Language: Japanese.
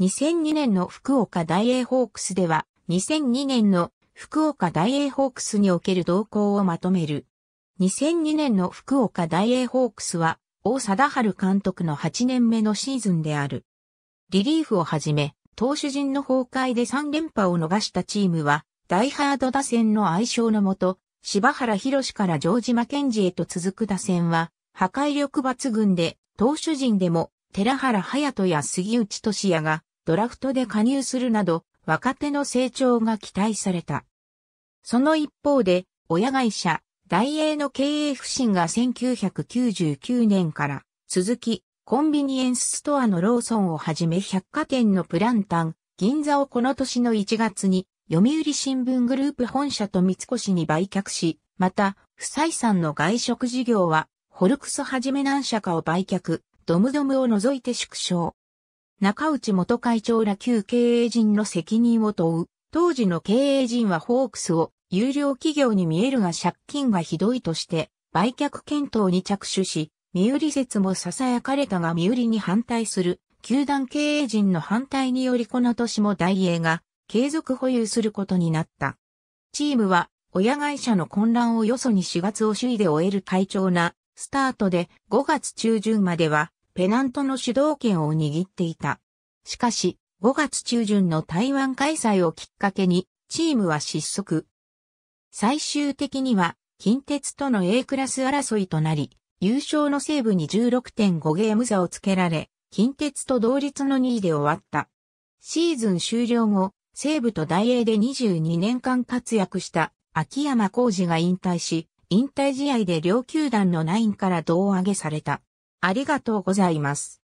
2002年の福岡大英ホークスでは、2002年の福岡大英ホークスにおける動向をまとめる。2002年の福岡大英ホークスは、大貞治監督の8年目のシーズンである。リリーフをはじめ、投手陣の崩壊で3連覇を逃したチームは、ダイハード打線の愛称のもと、柴原博から城島健二へと続く打線は、破壊力抜群で、投手陣でも、寺原隼人や杉内俊也が、ドラフトで加入するなど、若手の成長が期待された。その一方で、親会社、大英の経営不振が1999年から続き、コンビニエンスストアのローソンをはじめ百貨店のプランタン、銀座をこの年の1月に、読売新聞グループ本社と三越に売却し、また、不採算の外食事業は、ホルクスはじめ何社かを売却、ドムドムを除いて縮小。中内元会長ら旧経営陣の責任を問う。当時の経営陣はホークスを有料企業に見えるが借金がひどいとして売却検討に着手し、身売り説も囁かれたが身売りに反対する球団経営陣の反対によりこの年も大英が継続保有することになった。チームは親会社の混乱をよそに4月を首位で終える会長なスタートで5月中旬まではペナントの主導権を握っていた。しかし、5月中旬の台湾開催をきっかけに、チームは失速。最終的には、近鉄との A クラス争いとなり、優勝の西部に16.5ゲーム差をつけられ、近鉄と同率の2位で終わった。シーズン終了後、西部と大英で22年間活躍した秋山浩二が引退し、引退試合で両球団のナインから胴上げされた。ありがとうございます。